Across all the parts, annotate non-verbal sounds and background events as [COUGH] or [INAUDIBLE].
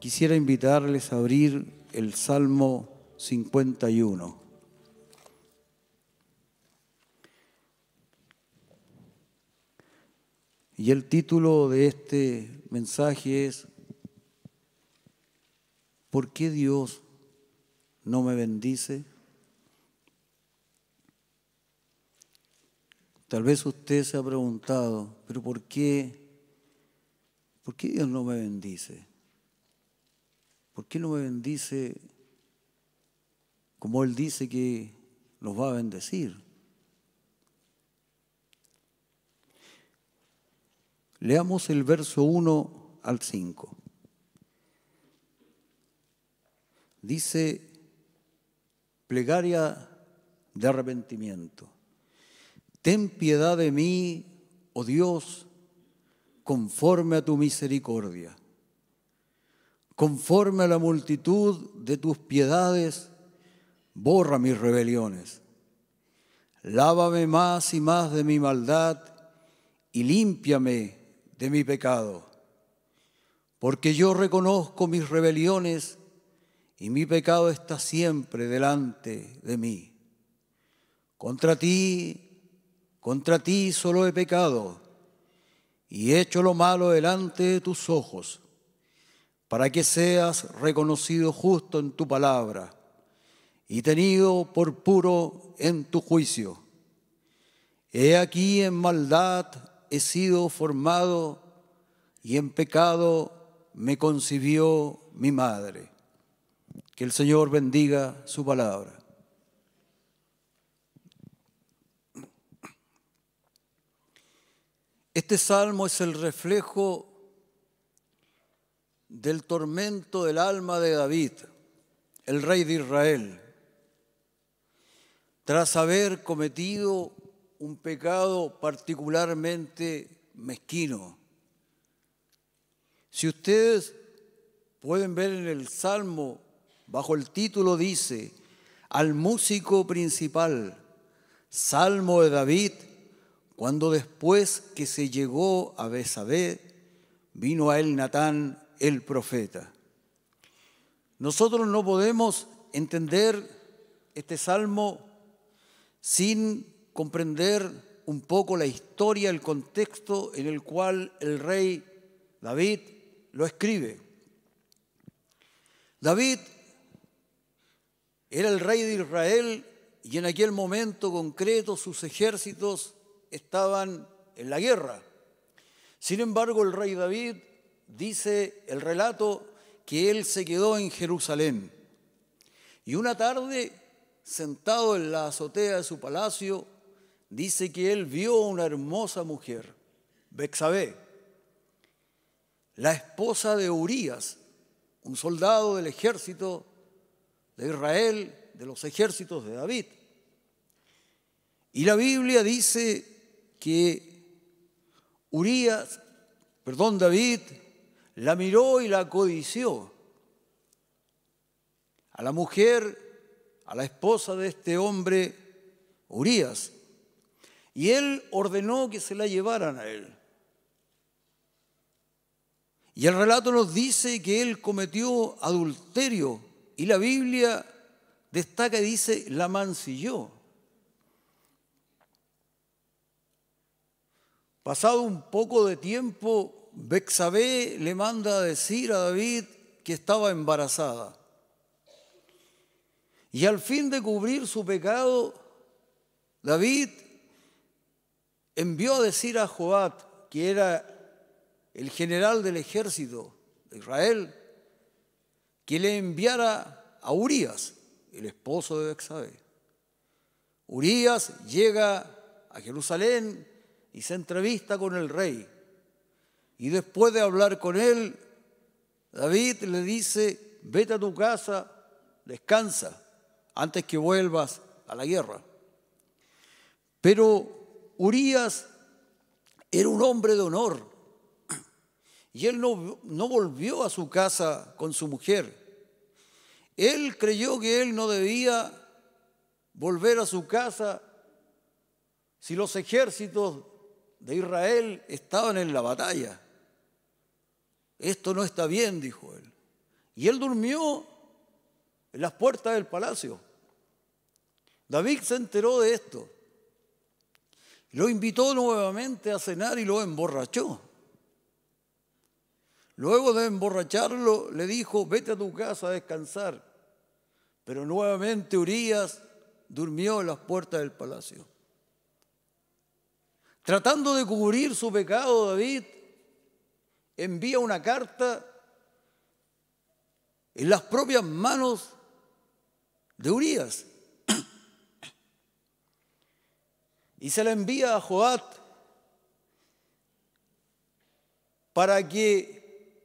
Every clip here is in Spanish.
Quisiera invitarles a abrir el Salmo 51. Y el título de este mensaje es, ¿por qué Dios no me bendice? Tal vez usted se ha preguntado, pero ¿por qué? ¿Por qué Dios no me bendice? ¿Por qué no me bendice como Él dice que nos va a bendecir? Leamos el verso 1 al 5. Dice, plegaria de arrepentimiento. Ten piedad de mí, oh Dios, conforme a tu misericordia Conforme a la multitud de tus piedades, borra mis rebeliones. Lávame más y más de mi maldad y límpiame de mi pecado. Porque yo reconozco mis rebeliones y mi pecado está siempre delante de mí. Contra ti, contra ti solo he pecado y he hecho lo malo delante de tus ojos para que seas reconocido justo en tu palabra y tenido por puro en tu juicio. He aquí en maldad he sido formado y en pecado me concibió mi madre. Que el Señor bendiga su palabra. Este salmo es el reflejo del tormento del alma de David, el rey de Israel, tras haber cometido un pecado particularmente mezquino. Si ustedes pueden ver en el Salmo, bajo el título dice, al músico principal, Salmo de David, cuando después que se llegó a Besabé, vino a él Natán el profeta. Nosotros no podemos entender este salmo sin comprender un poco la historia, el contexto en el cual el rey David lo escribe. David era el rey de Israel y en aquel momento concreto sus ejércitos estaban en la guerra. Sin embargo, el rey David dice el relato que él se quedó en Jerusalén. Y una tarde, sentado en la azotea de su palacio, dice que él vio a una hermosa mujer, Bexabé, la esposa de Urías, un soldado del ejército de Israel, de los ejércitos de David. Y la Biblia dice que Urías, perdón, David la miró y la codició. A la mujer, a la esposa de este hombre, Urias, y él ordenó que se la llevaran a él. Y el relato nos dice que él cometió adulterio y la Biblia destaca y dice, la mancilló. Pasado un poco de tiempo, Bexabé le manda a decir a David que estaba embarazada. Y al fin de cubrir su pecado, David envió a decir a Joab, que era el general del ejército de Israel, que le enviara a Urias, el esposo de Bexabé. Urias llega a Jerusalén y se entrevista con el rey. Y después de hablar con él, David le dice, vete a tu casa, descansa, antes que vuelvas a la guerra. Pero Urias era un hombre de honor y él no, no, volvió a su casa con su mujer. Él creyó que él no debía volver a su casa si los ejércitos de Israel estaban en la batalla. Esto no está bien, dijo él. Y él durmió en las puertas del palacio. David se enteró de esto. Lo invitó nuevamente a cenar y lo emborrachó. Luego de emborracharlo, le dijo, vete a tu casa a descansar. Pero nuevamente Urias durmió en las puertas del palacio. Tratando de cubrir su pecado, David envía una carta en las propias manos de Urias. [COUGHS] Y se la envía a Joab para que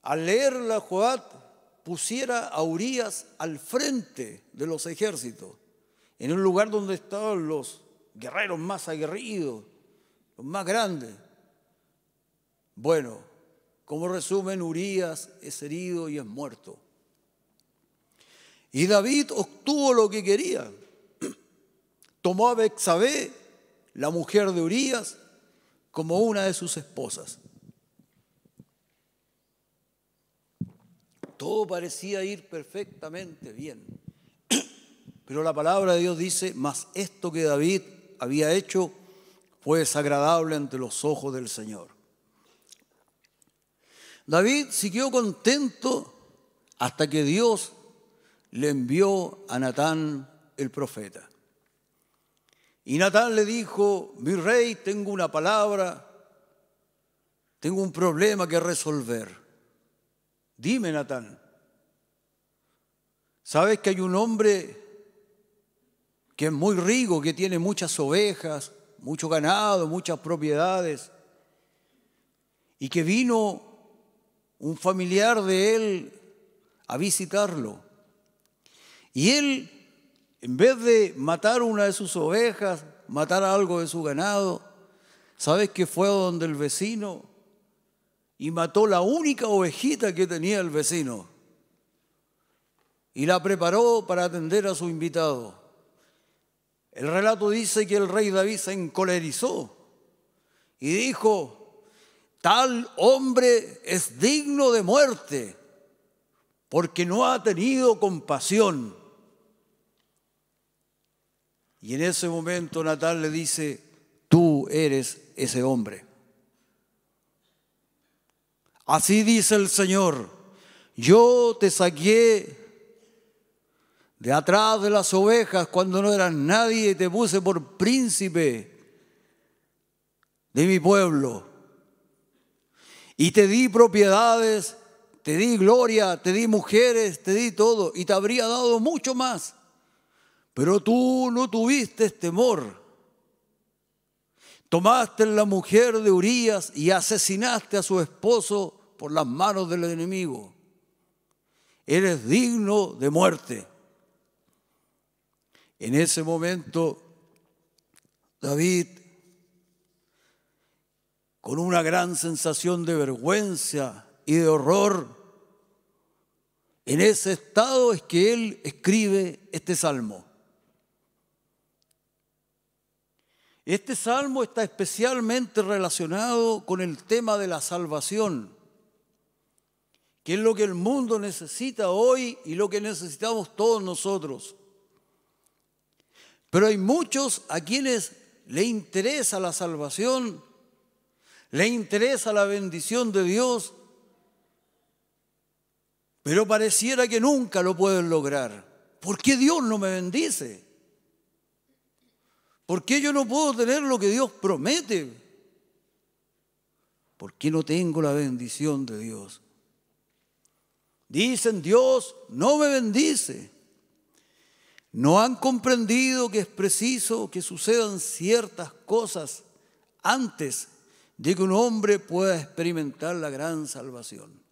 al leerla Joab pusiera a Urias al frente de los ejércitos, en un lugar donde estaban los guerreros más aguerridos, los más grandes. Bueno, como resumen, Urias es herido y es muerto. Y David obtuvo lo que quería. [CLEARS THROAT] Tomó a Bexabé, la mujer de Urias, como una de sus esposas. Todo parecía ir perfectamente bien. [CLEARS THROAT] Pero la palabra de Dios dice, más esto que David había hecho fue desagradable ante los ojos del Señor. David siguió contento hasta que Dios le envió a Natán el profeta. Y Natán le dijo, mi rey, tengo una palabra, tengo un problema que resolver. Dime, Natán, ¿sabes que hay un hombre que es muy rico, que tiene muchas ovejas, mucho ganado, muchas propiedades, y que vino un familiar de él a visitarlo. Y él, en vez de matar una de sus ovejas, matar algo de su ganado, ¿sabes que fue donde el vecino? Y mató la única ovejita que tenía el vecino. Y la preparó para atender a su invitado. El relato dice que el rey David se encolerizó y dijo, tal hombre es digno de muerte porque no ha tenido compasión. Y en ese momento Natal le dice, tú eres ese hombre. Así dice el Señor, yo te saqué de atrás de las ovejas cuando no eras nadie y te puse por príncipe de mi pueblo. Y te di propiedades, te di gloria, te di mujeres, te di todo, y te habría dado mucho más. Pero tú no tuviste este temor. Tomaste la mujer de Urías y asesinaste a su esposo por las manos del enemigo. Eres digno de muerte. En ese momento, David con una gran sensación de vergüenza y de horror. En ese estado es que él escribe este salmo. Este salmo está especialmente relacionado con el tema de la salvación, que es lo que el mundo necesita hoy y lo que necesitamos todos nosotros. Pero hay muchos a quienes le interesa la salvación, le interesa la bendición de Dios, pero pareciera que nunca lo pueden lograr. ¿Por qué Dios no me bendice? ¿Por qué yo no puedo tener lo que Dios promete? ¿Por qué no tengo la bendición de Dios? Dicen, Dios no me bendice. No han comprendido que es preciso que sucedan ciertas cosas antes de que un hombre pueda experimentar la gran salvación.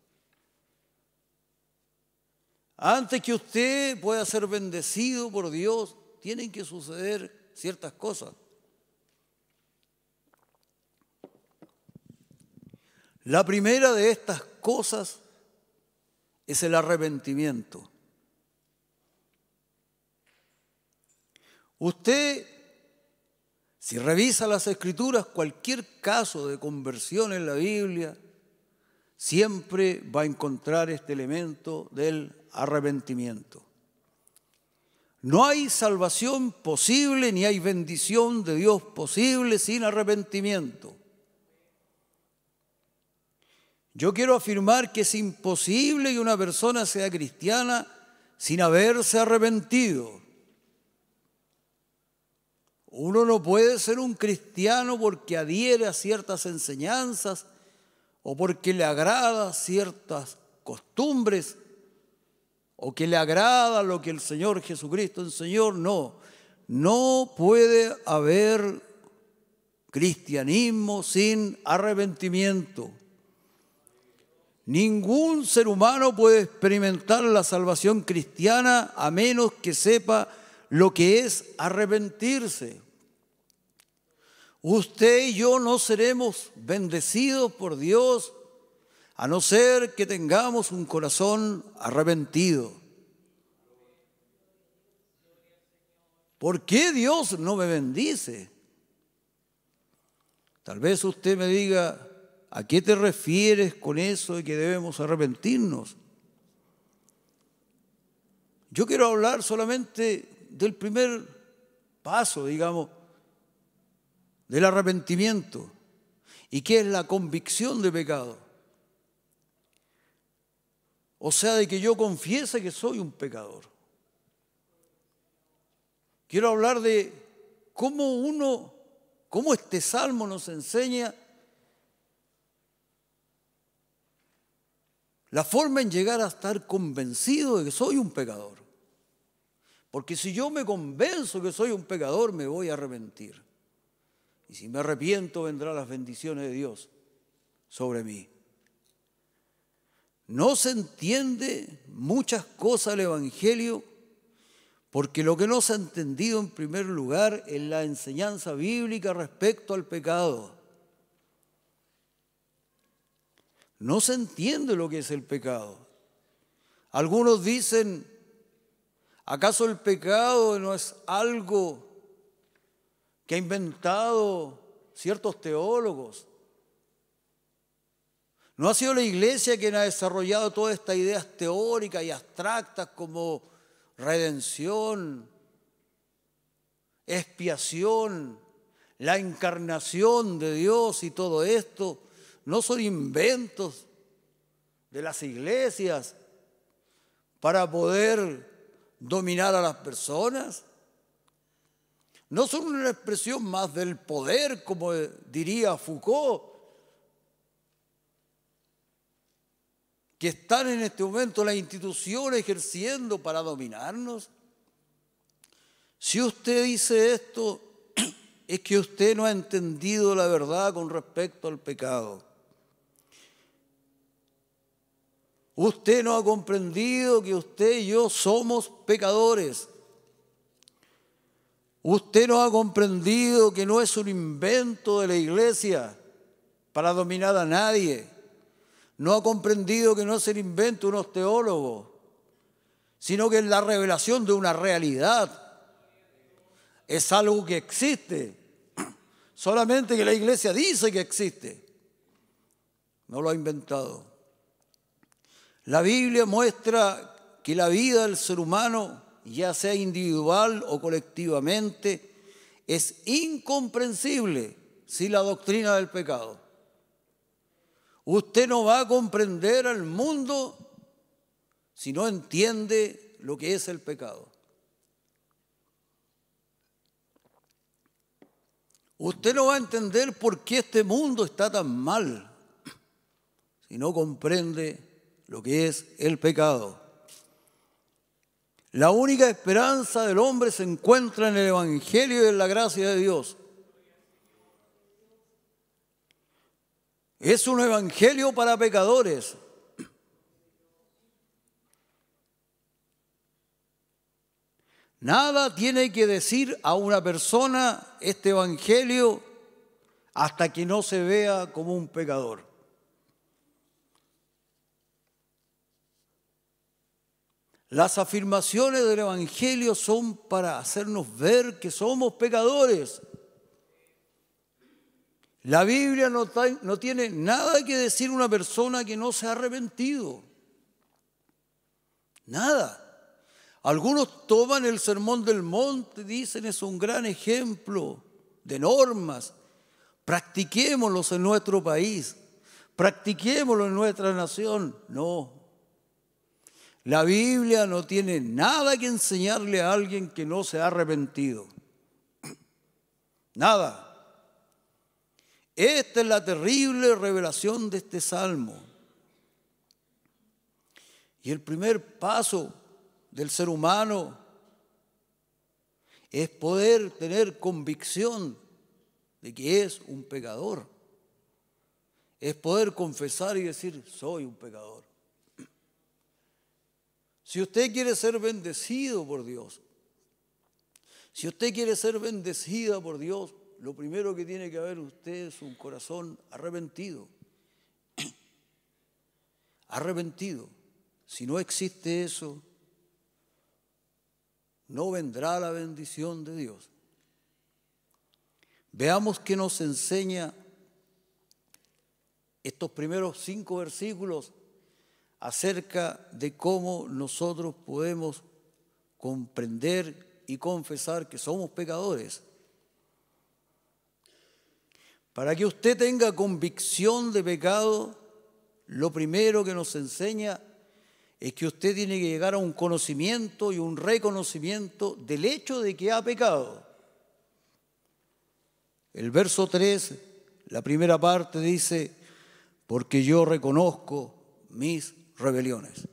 Antes que usted pueda ser bendecido por Dios, tienen que suceder ciertas cosas. La primera de estas cosas es el arrepentimiento. Usted si revisa las escrituras, cualquier caso de conversión en la Biblia, siempre va a encontrar este elemento del arrepentimiento. No hay salvación posible ni hay bendición de Dios posible sin arrepentimiento. Yo quiero afirmar que es imposible que una persona sea cristiana sin haberse arrepentido. Uno no puede ser un cristiano porque adhiere a ciertas enseñanzas o porque le agrada ciertas costumbres o que le agrada lo que el Señor Jesucristo enseñó. No, no puede haber cristianismo sin arrepentimiento. Ningún ser humano puede experimentar la salvación cristiana a menos que sepa lo que es arrepentirse. Usted y yo no seremos bendecidos por Dios a no ser que tengamos un corazón arrepentido. ¿Por qué Dios no me bendice? Tal vez usted me diga, ¿a qué te refieres con eso de que debemos arrepentirnos? Yo quiero hablar solamente del primer paso, digamos, del arrepentimiento. ¿Y que es la convicción de pecado? O sea, de que yo confiese que soy un pecador. Quiero hablar de cómo uno, cómo este salmo nos enseña la forma en llegar a estar convencido de que soy un pecador. Porque si yo me convenzo que soy un pecador, me voy a arrepentir. Y si me arrepiento, vendrán las bendiciones de Dios sobre mí. No se entiende muchas cosas del Evangelio porque lo que no se ha entendido en primer lugar es la enseñanza bíblica respecto al pecado. No se entiende lo que es el pecado. Algunos dicen, ¿Acaso el pecado no es algo que ha inventado ciertos teólogos? ¿No ha sido la iglesia quien ha desarrollado todas estas ideas teóricas y abstractas como redención, expiación, la encarnación de Dios y todo esto? No son inventos de las iglesias para poder dominar a las personas. No son una expresión más del poder, como diría Foucault, que están en este momento las instituciones ejerciendo para dominarnos. Si usted dice esto, [CLEARS THROAT] es que usted no ha entendido la verdad con respecto al pecado. Usted no ha comprendido que usted y yo somos pecadores. Usted no ha comprendido que no es un invento de la iglesia para dominar a nadie. No ha comprendido que no es el invento de unos teólogos, sino que es la revelación de una realidad. Es algo que existe. Solamente que la iglesia dice que existe. No lo ha inventado. La Biblia muestra que la vida del ser humano, ya sea individual o colectivamente, es incomprensible sin la doctrina del pecado. Usted no va a comprender al mundo si no entiende lo que es el pecado. Usted no va a entender por qué este mundo está tan mal si no comprende lo que es el pecado. La única esperanza del hombre se encuentra en el Evangelio y en la gracia de Dios. Es un evangelio para pecadores. Nada tiene que decir a una persona este evangelio hasta que no se vea como un pecador. Las afirmaciones del Evangelio son para hacernos ver que somos pecadores. La Biblia no, tiene nada que decir una persona que no se ha arrepentido. Nada. Algunos toman el sermón del monte, dicen es un gran ejemplo de normas. Practiquémoslos en nuestro país, practiquémoslo en nuestra nación. No, la Biblia no tiene nada que enseñarle a alguien que no se ha arrepentido. Nada. Esta es la terrible revelación de este salmo. Y el primer paso del ser humano es poder tener convicción de que es un pecador. Es poder confesar y decir, soy un pecador. Si usted quiere ser bendecido por Dios, si usted quiere ser bendecida por Dios, lo primero que tiene que haber usted es un corazón arrepentido. [CLEARS THROAT] arrepentido. Si no existe eso, no vendrá la bendición de Dios. Veamos qué nos enseña estos primeros cinco versículos acerca de cómo nosotros podemos comprender y confesar que somos pecadores. Para que usted tenga convicción de pecado, lo primero que nos enseña es que usted tiene que llegar a un conocimiento y un reconocimiento del hecho de que ha pecado. El verso 3, la primera parte dice, porque yo reconozco mis rebeliones.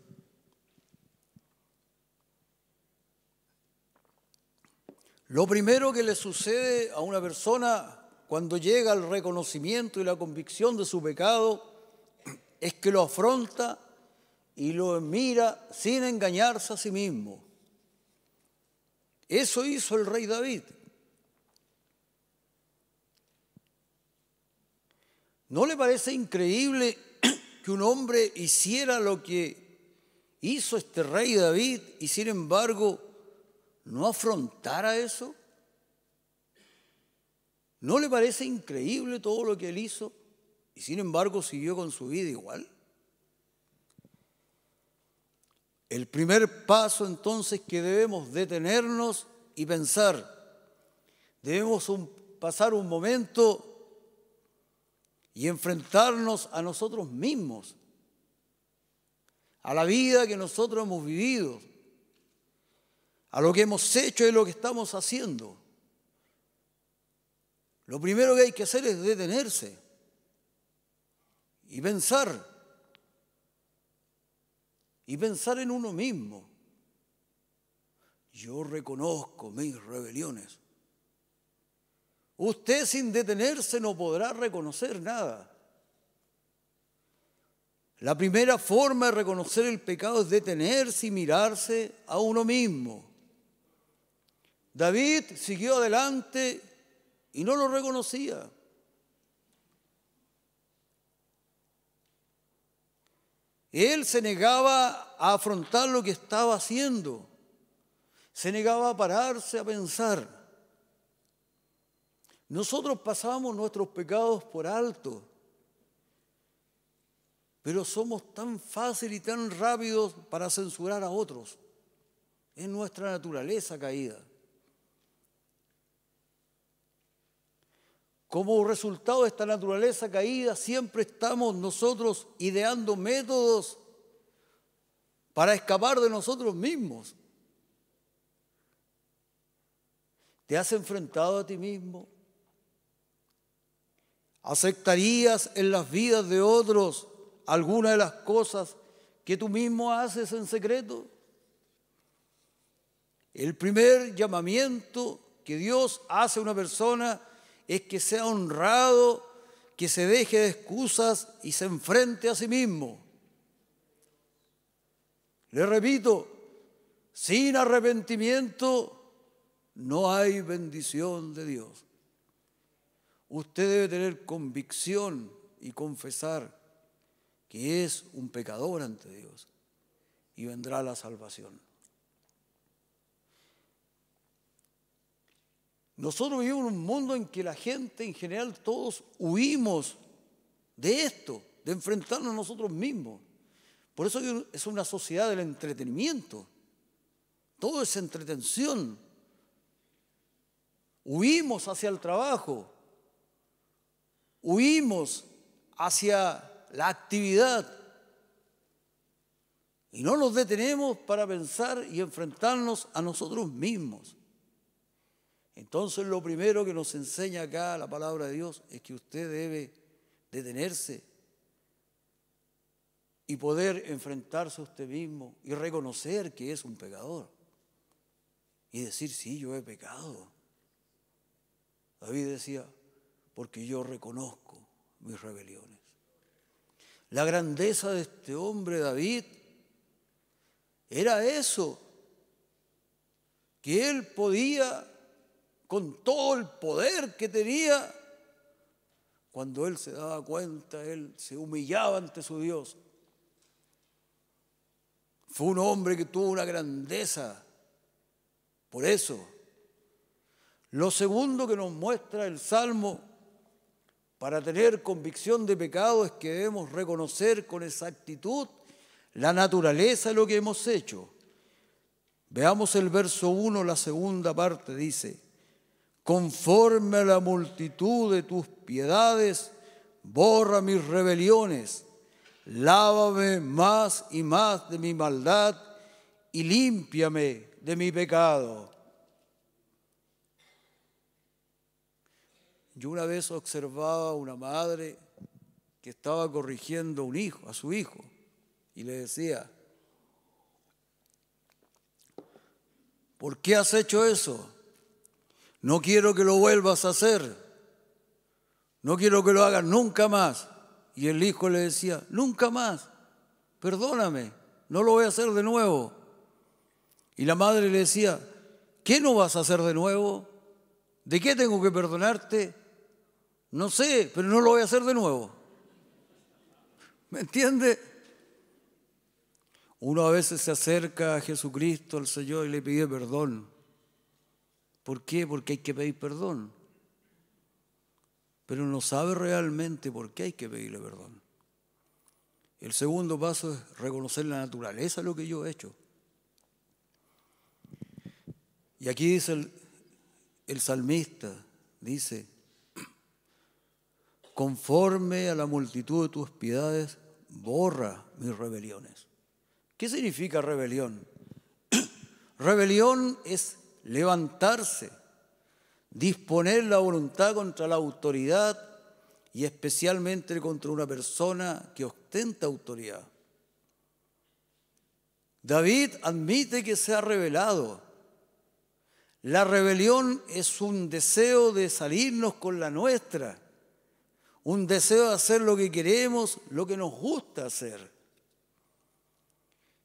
Lo primero que le sucede a una persona cuando llega al reconocimiento y la convicción de su pecado es que lo afronta y lo mira sin engañarse a sí mismo. Eso hizo el rey David. ¿No le parece increíble que un hombre hiciera lo que hizo este rey David y sin embargo no afrontara eso? ¿No le parece increíble todo lo que él hizo y sin embargo siguió con su vida igual? El primer paso entonces que debemos detenernos y pensar, debemos pasar un momento y enfrentarnos a nosotros mismos, a la vida que nosotros hemos vivido, a lo que hemos hecho y lo que estamos haciendo. Lo primero que hay que hacer es detenerse y pensar, y pensar en uno mismo. Yo reconozco mis rebeliones. Usted sin detenerse no podrá reconocer nada. La primera forma de reconocer el pecado es detenerse y mirarse a uno mismo. David siguió adelante y no lo reconocía. Él se negaba a afrontar lo que estaba haciendo. Se negaba a pararse a pensar. Nosotros pasamos nuestros pecados por alto, pero somos tan fáciles y tan rápidos para censurar a otros. Es nuestra naturaleza caída. Como resultado de esta naturaleza caída, siempre estamos nosotros ideando métodos para escapar de nosotros mismos. ¿Te has enfrentado a ti mismo? ¿Aceptarías en las vidas de otros alguna de las cosas que tú mismo haces en secreto? El primer llamamiento que Dios hace a una persona es que sea honrado, que se deje de excusas y se enfrente a sí mismo. Le repito, sin arrepentimiento no hay bendición de Dios. Usted debe tener convicción y confesar que es un pecador ante Dios y vendrá la salvación. Nosotros vivimos en un mundo en que la gente en general todos huimos de esto, de enfrentarnos a nosotros mismos. Por eso es una sociedad del entretenimiento. Todo es entretención. Huimos hacia el trabajo, huimos hacia la actividad y no nos detenemos para pensar y enfrentarnos a nosotros mismos. Entonces lo primero que nos enseña acá la palabra de Dios es que usted debe detenerse y poder enfrentarse a usted mismo y reconocer que es un pecador. Y decir, sí, yo he pecado. David decía, porque yo reconozco mis rebeliones. La grandeza de este hombre David era eso, que él podía, con todo el poder que tenía, cuando él se daba cuenta, él se humillaba ante su Dios. Fue un hombre que tuvo una grandeza. Por eso, lo segundo que nos muestra el Salmo para tener convicción de pecado es que debemos reconocer con exactitud la naturaleza de lo que hemos hecho. Veamos el verso 1, la segunda parte, dice, conforme a la multitud de tus piedades, borra mis rebeliones, lávame más y más de mi maldad y límpiame de mi pecado. Yo una vez observaba a una madre que estaba corrigiendo a un hijo, a su hijo, y le decía, ¿por qué has hecho eso? No quiero que lo vuelvas a hacer. No quiero que lo hagas nunca más. Y el hijo le decía, nunca más. Perdóname, no lo voy a hacer de nuevo. Y la madre le decía, ¿qué no vas a hacer de nuevo? ¿De qué tengo que perdonarte? No sé, pero no lo voy a hacer de nuevo. ¿Me entiende? Uno a veces se acerca a Jesucristo, al Señor, y le pide perdón. ¿Por qué? Porque hay que pedir perdón. Pero no sabe realmente por qué hay que pedirle perdón. El segundo paso es reconocer la naturaleza de lo que yo he hecho. Y aquí dice el salmista, dice, conforme a la multitud de tus piedades, borra mis rebeliones. ¿Qué significa rebelión? [CLEARS THROAT] rebelión es levantarse, disponer la voluntad contra la autoridad y especialmente contra una persona que ostenta autoridad. David admite que se ha rebelado. La rebelión es un deseo de salirnos con la nuestra un deseo de hacer lo que queremos, lo que nos gusta hacer.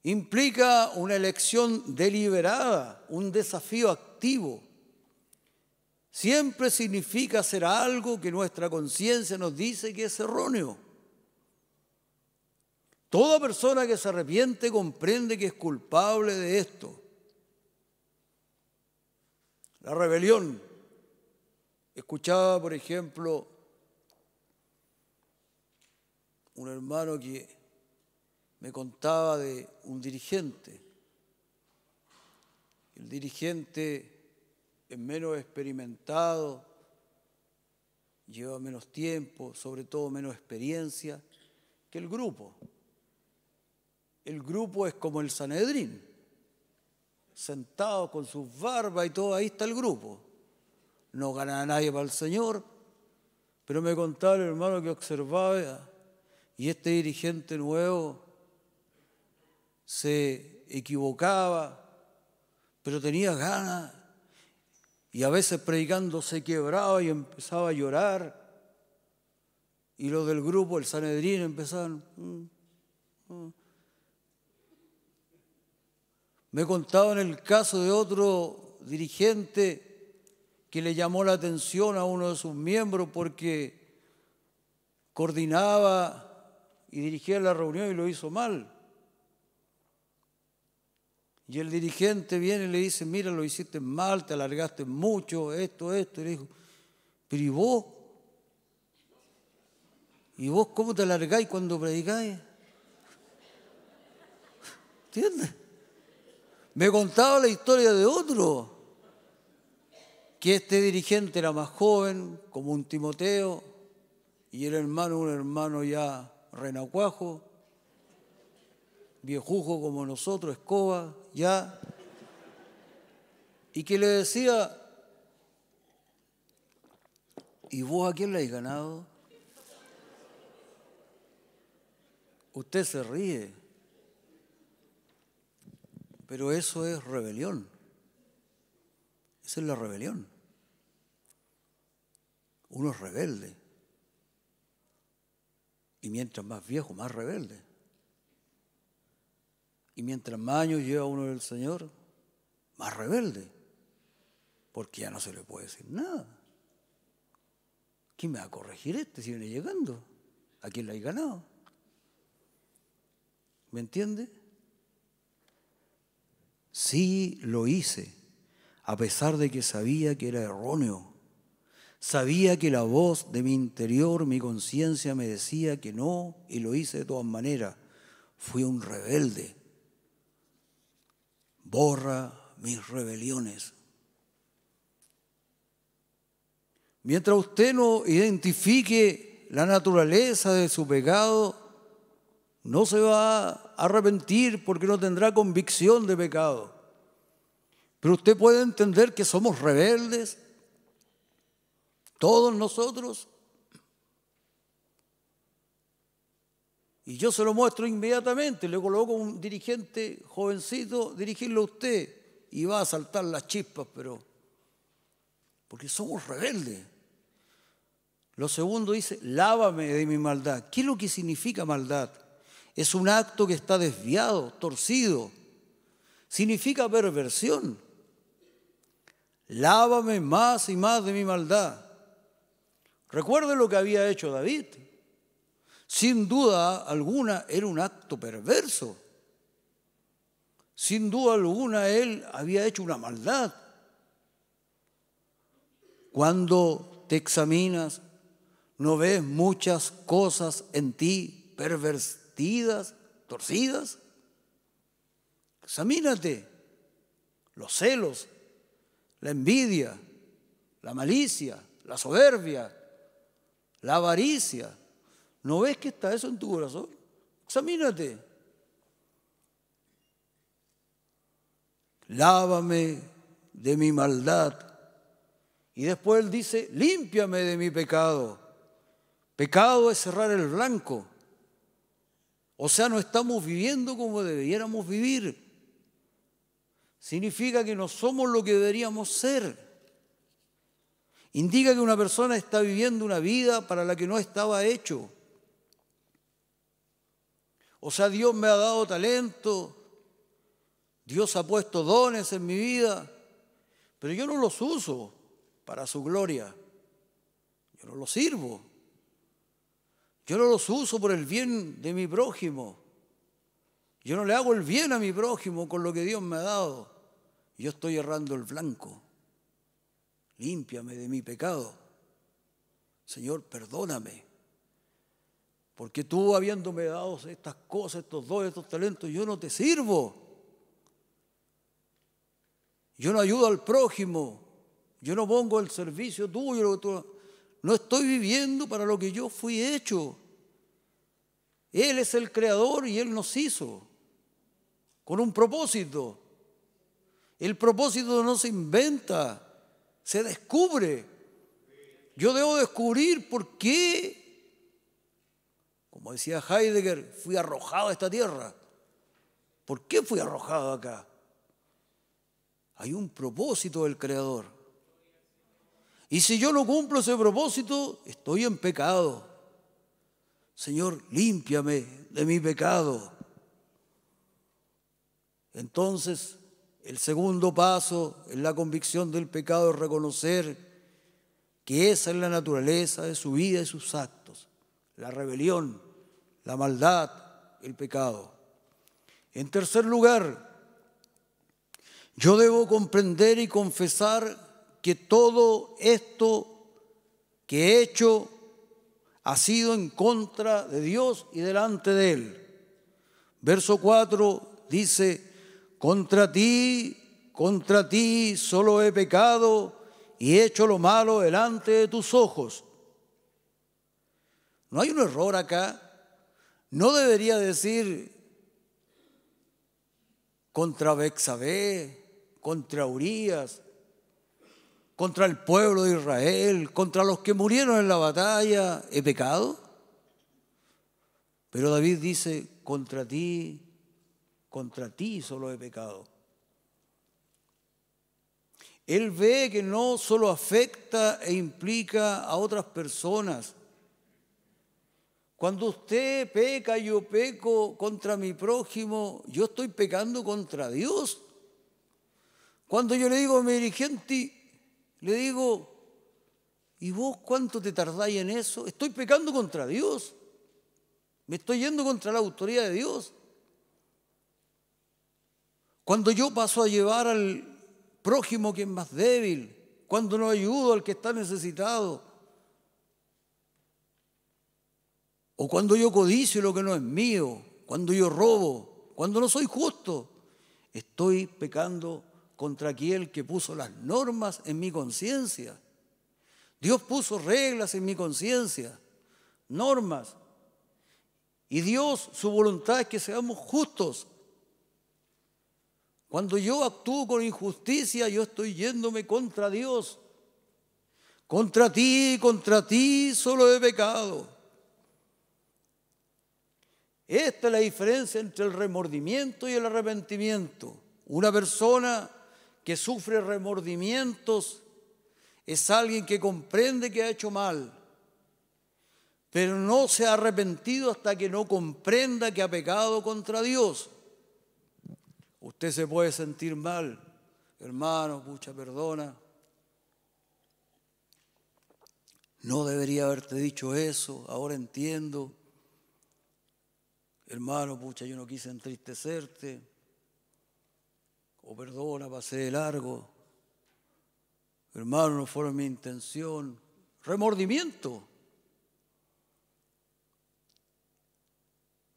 Implica una elección deliberada, un desafío activo. Siempre significa hacer algo que nuestra conciencia nos dice que es erróneo. Toda persona que se arrepiente comprende que es culpable de esto. La rebelión. Escuchaba, por ejemplo, un hermano que me contaba de un dirigente. El dirigente es menos experimentado, lleva menos tiempo, sobre todo menos experiencia que el grupo. El grupo es como el Sanedrín, sentado con sus barbas y todo, ahí está el grupo. No gana nadie para el Señor, pero me contaba el hermano que observaba y este dirigente nuevo se equivocaba, pero tenía ganas y a veces predicando se quebraba y empezaba a llorar. Y los del grupo, el Sanedrín, empezaban me mm, he mm". Me contaban el caso de otro dirigente que le llamó la atención a uno de sus miembros porque coordinaba y dirigía la reunión y lo hizo mal. Y el dirigente viene y le dice, mira, lo hiciste mal, te alargaste mucho, esto, esto. Y le dijo, pero ¿y vos? ¿Y vos cómo te alargáis cuando predicáis? ¿Entiendes? Me contaba la historia de otro, que este dirigente era más joven, como un Timoteo, y el hermano, un hermano ya renacuajo, viejujo como nosotros, escoba, ya, y que le decía, ¿y vos a quién le has ganado? Usted se ríe, pero eso es rebelión, esa es la rebelión, uno es rebelde. Y mientras más viejo, más rebelde. Y mientras más años lleva uno del Señor, más rebelde. Porque ya no se le puede decir nada. ¿Quién me va a corregir este si viene llegando? ¿A quién le hay ganado? ¿Me entiende? Sí lo hice, a pesar de que sabía que era erróneo Sabía que la voz de mi interior, mi conciencia me decía que no y lo hice de todas maneras. Fui un rebelde. Borra mis rebeliones. Mientras usted no identifique la naturaleza de su pecado, no se va a arrepentir porque no tendrá convicción de pecado. Pero usted puede entender que somos rebeldes todos nosotros. Y yo se lo muestro inmediatamente, le coloco un dirigente jovencito, dirigirlo a usted y va a saltar las chispas, pero porque somos rebeldes. Lo segundo dice, lávame de mi maldad. ¿Qué es lo que significa maldad? Es un acto que está desviado, torcido. Significa perversión. Lávame más y más de mi maldad. Recuerde lo que había hecho David. Sin duda alguna era un acto perverso. Sin duda alguna él había hecho una maldad. Cuando te examinas, ¿no ves muchas cosas en ti pervertidas, torcidas? Examínate. Los celos, la envidia, la malicia, la soberbia, la avaricia. ¿No ves que está eso en tu corazón? Examínate. Lávame de mi maldad. Y después él dice, límpiame de mi pecado. Pecado es cerrar el blanco. O sea, no estamos viviendo como debiéramos vivir. Significa que no somos lo que deberíamos ser. Indica que una persona está viviendo una vida para la que no estaba hecho. O sea, Dios me ha dado talento, Dios ha puesto dones en mi vida, pero yo no los uso para su gloria. Yo no los sirvo. Yo no los uso por el bien de mi prójimo. Yo no le hago el bien a mi prójimo con lo que Dios me ha dado. Yo estoy errando el blanco límpiame de mi pecado. Señor, perdóname. Porque tú habiéndome dado estas cosas, estos dos, estos talentos, yo no te sirvo. Yo no ayudo al prójimo. Yo no pongo el servicio tuyo. No estoy viviendo para lo que yo fui hecho. Él es el creador y Él nos hizo con un propósito. El propósito no se inventa se descubre. Yo debo descubrir por qué, como decía Heidegger, fui arrojado a esta tierra. ¿Por qué fui arrojado acá? Hay un propósito del Creador. Y si yo no cumplo ese propósito, estoy en pecado. Señor, límpiame de mi pecado. Entonces el segundo paso en la convicción del pecado es reconocer que esa es la naturaleza de su vida y sus actos, la rebelión, la maldad, el pecado. En tercer lugar, yo debo comprender y confesar que todo esto que he hecho ha sido en contra de Dios y delante de Él. Verso 4 dice, contra ti, contra ti solo he pecado y he hecho lo malo delante de tus ojos. No hay un error acá. No debería decir contra Bexabé, contra Urias, contra el pueblo de Israel, contra los que murieron en la batalla, he pecado. Pero David dice, contra ti contra ti solo he pecado. Él ve que no solo afecta e implica a otras personas. Cuando usted peca, yo peco contra mi prójimo, yo estoy pecando contra Dios. Cuando yo le digo a mi dirigente, le digo, ¿y vos cuánto te tardáis en eso? Estoy pecando contra Dios. Me estoy yendo contra la autoridad de Dios. Cuando yo paso a llevar al prójimo que es más débil, cuando no ayudo al que está necesitado, o cuando yo codicio lo que no es mío, cuando yo robo, cuando no soy justo, estoy pecando contra aquel que puso las normas en mi conciencia. Dios puso reglas en mi conciencia, normas. Y Dios, su voluntad es que seamos justos, cuando yo actúo con injusticia, yo estoy yéndome contra Dios. Contra ti, contra ti solo he pecado. Esta es la diferencia entre el remordimiento y el arrepentimiento. Una persona que sufre remordimientos es alguien que comprende que ha hecho mal, pero no se ha arrepentido hasta que no comprenda que ha pecado contra Dios. Usted se puede sentir mal, hermano, mucha perdona. No debería haberte dicho eso, ahora entiendo. Hermano, pucha, yo no quise entristecerte. O oh, perdona, pasé de largo. Hermano, no fue mi intención. Remordimiento.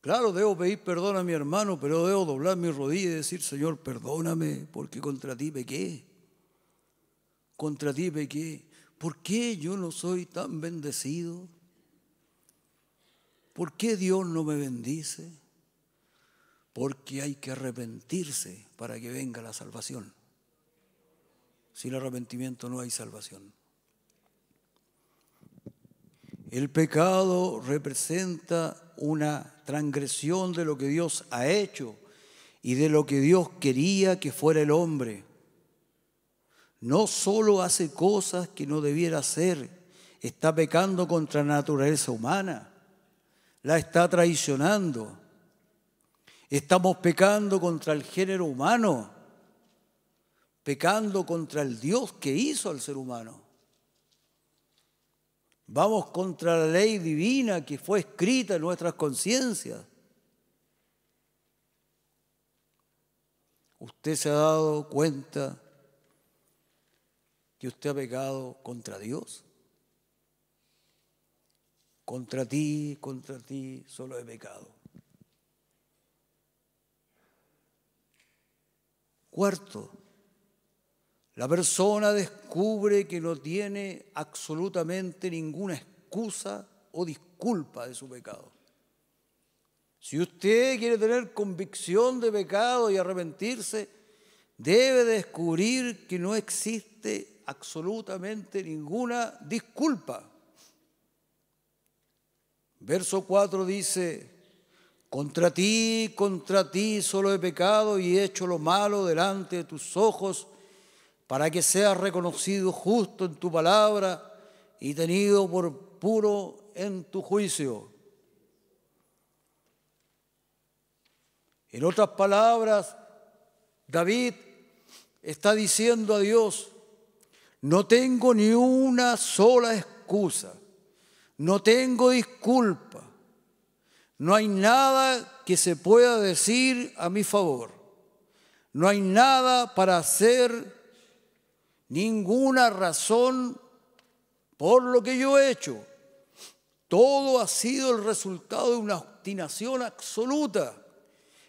Claro, debo pedir perdón a mi hermano, pero debo doblar mis rodillas y decir, Señor, perdóname, porque contra ti pequé. Contra ti pequé. ¿Por qué yo no soy tan bendecido? ¿Por qué Dios no me bendice? Porque hay que arrepentirse para que venga la salvación. Sin arrepentimiento no hay salvación. El pecado representa una transgresión de lo que Dios ha hecho y de lo que Dios quería que fuera el hombre. No solo hace cosas que no debiera hacer, está pecando contra la naturaleza humana, la está traicionando. Estamos pecando contra el género humano, pecando contra el Dios que hizo al ser humano. Vamos contra la ley divina que fue escrita en nuestras conciencias. Usted se ha dado cuenta que usted ha pecado contra Dios. Contra ti, contra ti, solo he pecado. Cuarto, la persona descubre que no tiene absolutamente ninguna excusa o disculpa de su pecado. Si usted quiere tener convicción de pecado y arrepentirse, debe descubrir que no existe absolutamente ninguna disculpa. Verso 4 dice, contra ti, contra ti solo he pecado y he hecho lo malo delante de tus ojos para que seas reconocido justo en tu palabra y tenido por puro en tu juicio. En otras palabras, David está diciendo a Dios, no tengo ni una sola excusa, no tengo disculpa, no hay nada que se pueda decir a mi favor, no hay nada para hacer ninguna razón por lo que yo he hecho. Todo ha sido el resultado de una obstinación absoluta.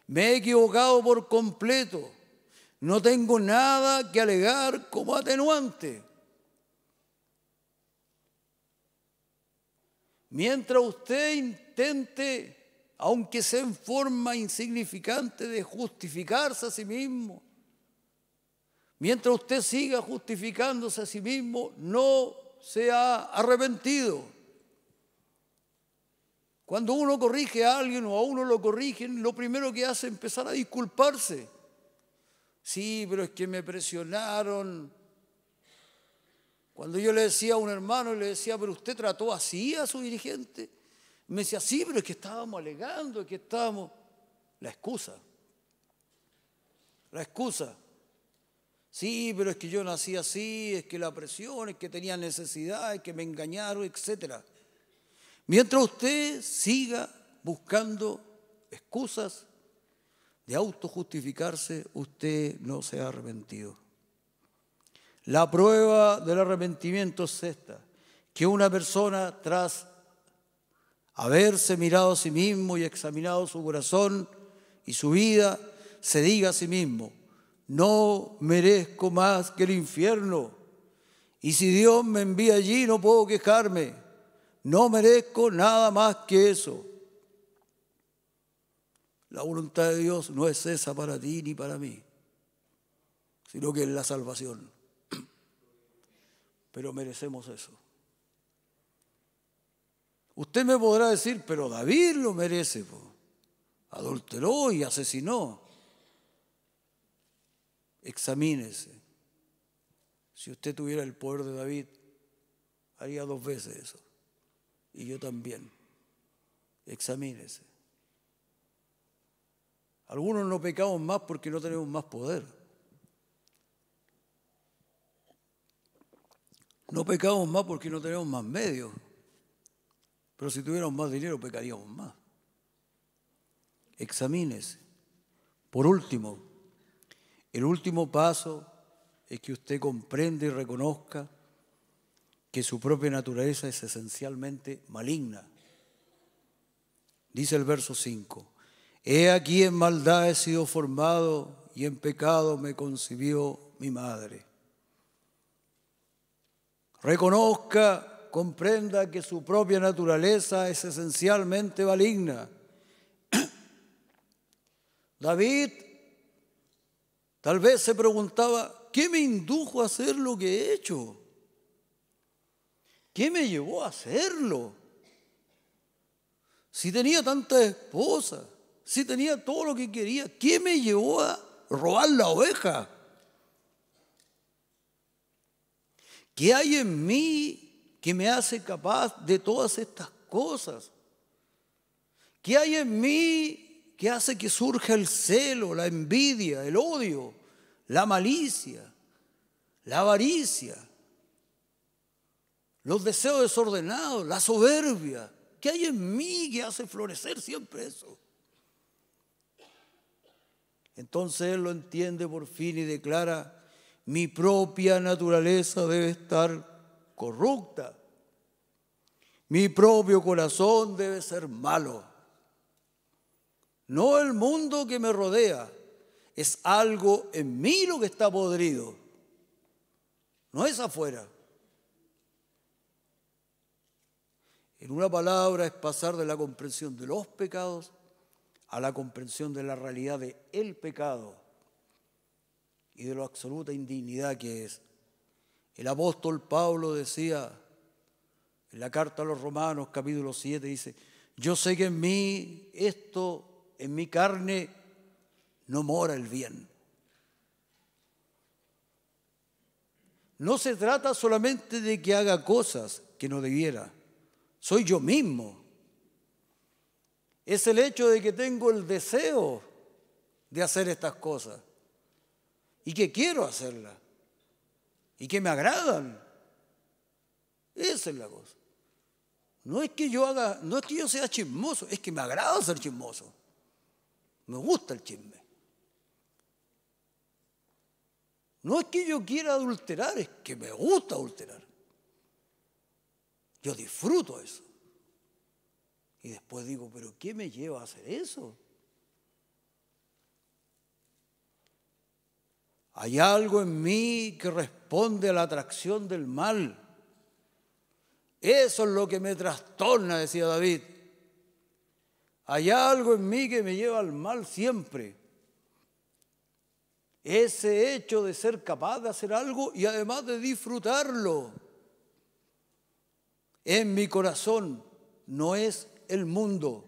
Me he equivocado por completo. No tengo nada que alegar como atenuante. Mientras usted intente, aunque sea en forma insignificante, de justificarse a sí mismo, Mientras usted siga justificándose a sí mismo, no se ha arrepentido. Cuando uno corrige a alguien o a uno lo corrigen, lo primero que hace es empezar a disculparse. Sí, pero es que me presionaron. Cuando yo le decía a un hermano, y le decía, pero usted trató así a su dirigente. Me decía, sí, pero es que estábamos alegando, es que estábamos... La excusa. La excusa. Sí, pero es que yo nací así, es que la presión, es que tenía necesidad, es que me engañaron, etc. Mientras usted siga buscando excusas de autojustificarse, usted no se ha arrepentido. La prueba del arrepentimiento es esta, que una persona tras haberse mirado a sí mismo y examinado su corazón y su vida, se diga a sí mismo, no merezco más que el infierno. Y si Dios me envía allí, no puedo quejarme. No merezco nada más que eso. La voluntad de Dios no es esa para ti ni para mí, sino que es la salvación. [CLEARS THROAT] Pero merecemos eso. Usted me podrá decir, pero David lo merece. Adulteró y asesinó. Examínese. Si usted tuviera el poder de David, haría dos veces eso. Y yo también. Examínese. Algunos no pecamos más porque no tenemos más poder. No pecamos más porque no tenemos más medios. Pero si tuviéramos más dinero, pecaríamos más. Examínese. Por último, el último paso es que usted comprenda y reconozca que su propia naturaleza es esencialmente maligna. Dice el verso 5, He aquí en maldad he sido formado y en pecado me concibió mi madre. Reconozca, comprenda que su propia naturaleza es esencialmente maligna. [CLEARS THROAT] David Tal vez se preguntaba, ¿qué me indujo a hacer lo que he hecho? ¿Qué me llevó a hacerlo? Si tenía tanta esposa, si tenía todo lo que quería, ¿qué me llevó a robar la oveja? ¿Qué hay en mí que me hace capaz de todas estas cosas? ¿Qué hay en mí ¿Qué hace que surja el celo, la envidia, el odio, la malicia, la avaricia, los deseos desordenados, la soberbia. ¿Qué hay en mí que hace florecer siempre eso? Entonces él lo entiende por fin y declara, mi propia naturaleza debe estar corrupta, mi propio corazón debe ser malo no el mundo que me rodea. Es algo en mí lo que está podrido. No es afuera. En una palabra es pasar de la comprensión de los pecados a la comprensión de la realidad de el pecado y de la absoluta indignidad que es. El apóstol Pablo decía en la carta a los Romanos capítulo 7, dice, yo sé que en mí esto en mi carne no mora el bien. No se trata solamente de que haga cosas que no debiera. Soy yo mismo. Es el hecho de que tengo el deseo de hacer estas cosas y que quiero hacerlas y que me agradan. Esa es la cosa. No es que yo haga, no es que yo sea chismoso, es que me agrada ser chismoso. Me gusta el chisme. No es que yo quiera adulterar, es que me gusta adulterar. Yo disfruto eso. Y después digo, pero ¿qué me lleva a hacer eso? Hay algo en mí que responde a la atracción del mal. Eso es lo que me trastorna, decía David. Hay algo en mí que me lleva al mal siempre. Ese hecho de ser capaz de hacer algo y además de disfrutarlo en mi corazón no es el mundo.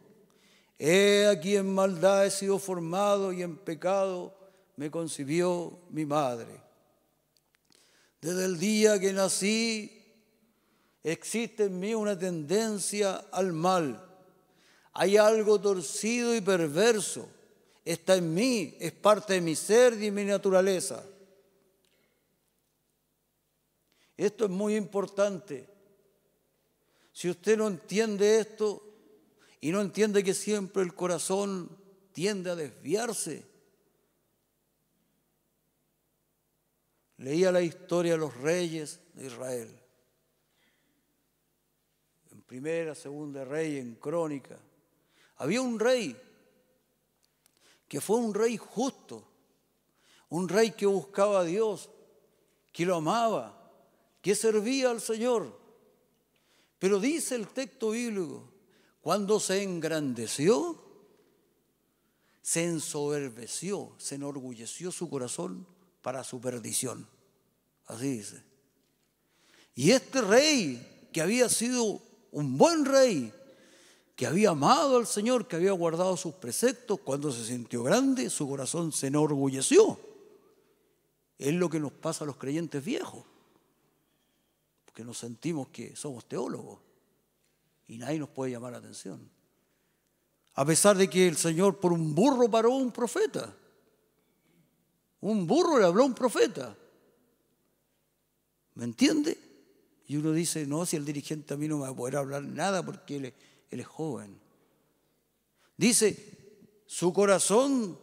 He aquí en maldad he sido formado y en pecado me concibió mi madre. Desde el día que nací existe en mí una tendencia al mal. Hay algo torcido y perverso. Está en mí, es parte de mi ser y de mi naturaleza. Esto es muy importante. Si usted no entiende esto y no entiende que siempre el corazón tiende a desviarse, leía la historia de los reyes de Israel. En primera, segunda rey, en crónica. Había un rey que fue un rey justo, un rey que buscaba a Dios, que lo amaba, que servía al Señor. Pero dice el texto bíblico, cuando se engrandeció, se ensoberbeció, se enorgulleció su corazón para su perdición. Así dice. Y este rey, que había sido un buen rey, que había amado al Señor, que había guardado sus preceptos, cuando se sintió grande, su corazón se enorgulleció. Es lo que nos pasa a los creyentes viejos, porque nos sentimos que somos teólogos y nadie nos puede llamar la atención. A pesar de que el Señor por un burro paró a un profeta, un burro le habló a un profeta. ¿Me entiende? Y uno dice, no, si el dirigente a mí no me va a poder hablar nada porque él él es joven. Dice, su corazón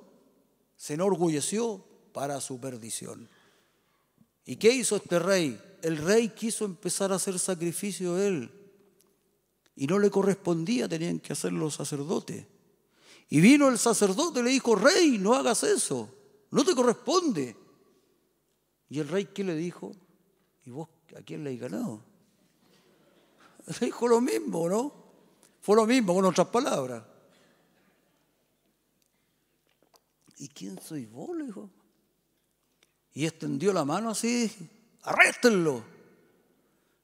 se enorgulleció para su perdición. ¿Y qué hizo este rey? El rey quiso empezar a hacer sacrificio a él. Y no le correspondía, tenían que hacerlo los sacerdotes. Y vino el sacerdote y le dijo, rey, no hagas eso, no te corresponde. Y el rey, ¿qué le dijo? ¿Y vos a quién le has ganado? [LAUGHS] Le dijo lo mismo, ¿no? Fue lo mismo con otras palabras. ¿Y quién soy vos? hijo? Y extendió la mano así, arréstenlo.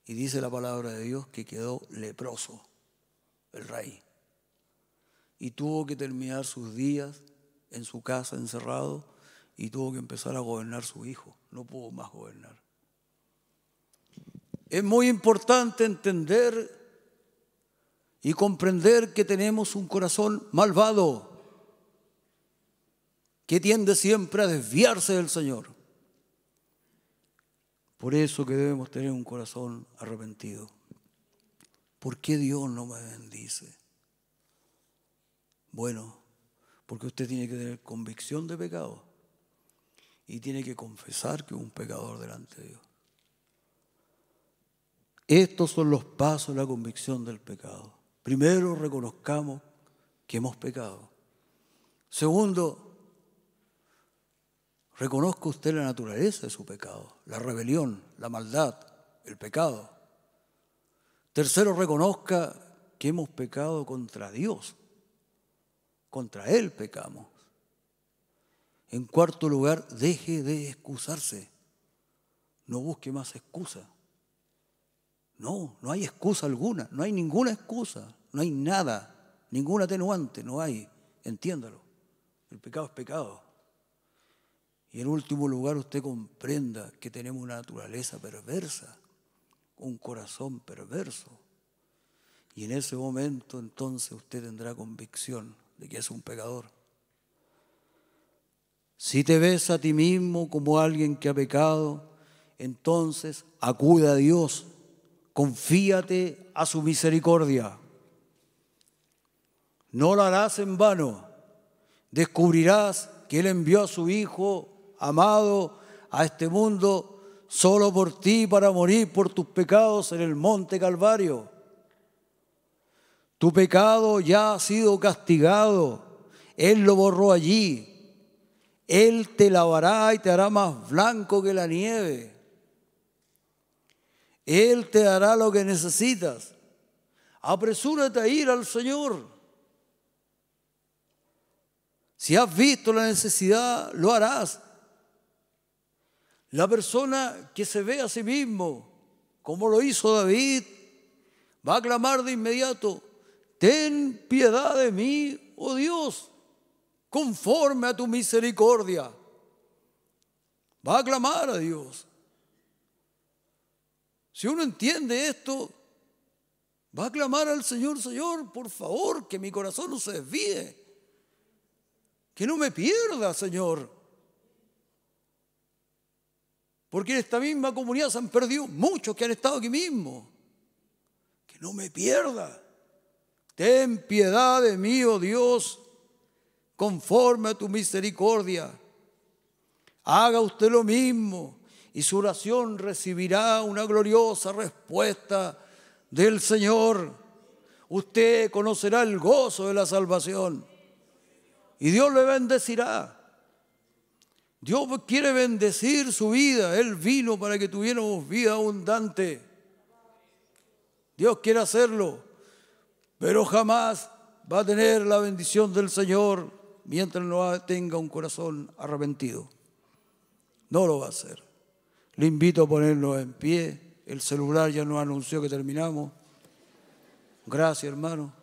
Y dice la palabra de Dios que quedó leproso el rey. Y tuvo que terminar sus días en su casa encerrado y tuvo que empezar a gobernar su hijo. No pudo más gobernar. Es muy importante entender y comprender que tenemos un corazón malvado que tiende siempre a desviarse del Señor. Por eso que debemos tener un corazón arrepentido. ¿Por qué Dios no me bendice? Bueno, porque usted tiene que tener convicción de pecado y tiene que confesar que es un pecador delante de Dios. Estos son los pasos de la convicción del pecado. Primero reconozcamos que hemos pecado. Segundo, reconozca usted la naturaleza de su pecado, la rebelión, la maldad, el pecado. Tercero, reconozca que hemos pecado contra Dios. Contra Él pecamos. En cuarto lugar, deje de excusarse. No busque más excusa. No, no hay excusa alguna, no hay ninguna excusa, no hay nada, ningún atenuante, no hay. Entiéndalo. El pecado es pecado. Y en último lugar usted comprenda que tenemos una naturaleza perversa, un corazón perverso. Y en ese momento entonces usted tendrá convicción de que es un pecador. Si te ves a ti mismo como alguien que ha pecado, entonces acude a Dios confíate a su misericordia. No lo harás en vano. Descubrirás que Él envió a su Hijo amado a este mundo solo por ti para morir por tus pecados en el monte Calvario. Tu pecado ya ha sido castigado. Él lo borró allí. Él te lavará y te hará más blanco que la nieve. Él te hará lo que necesitas. Apresúrate a ir al Señor. Si has visto la necesidad, lo harás. La persona que se ve a sí mismo, como lo hizo David, va a clamar de inmediato, ten piedad de mí, oh Dios, conforme a tu misericordia. Va a clamar a Dios. Si uno entiende esto, va a clamar al Señor, Señor, por favor, que mi corazón no se desvíe. Que no me pierda, Señor. Porque en esta misma comunidad se han perdido muchos que han estado aquí mismo. Que no me pierda. Ten piedad de mí, oh Dios, conforme a tu misericordia. Haga usted lo mismo y su oración recibirá una gloriosa respuesta del Señor. Usted conocerá el gozo de la salvación y Dios le bendecirá. Dios quiere bendecir su vida. Él vino para que tuviéramos vida abundante. Dios quiere hacerlo, pero jamás va a tener la bendición del Señor mientras no tenga un corazón arrepentido. No lo va a hacer. Le invito a ponerlo en pie. El celular ya nos anunció que terminamos. Gracias, hermano.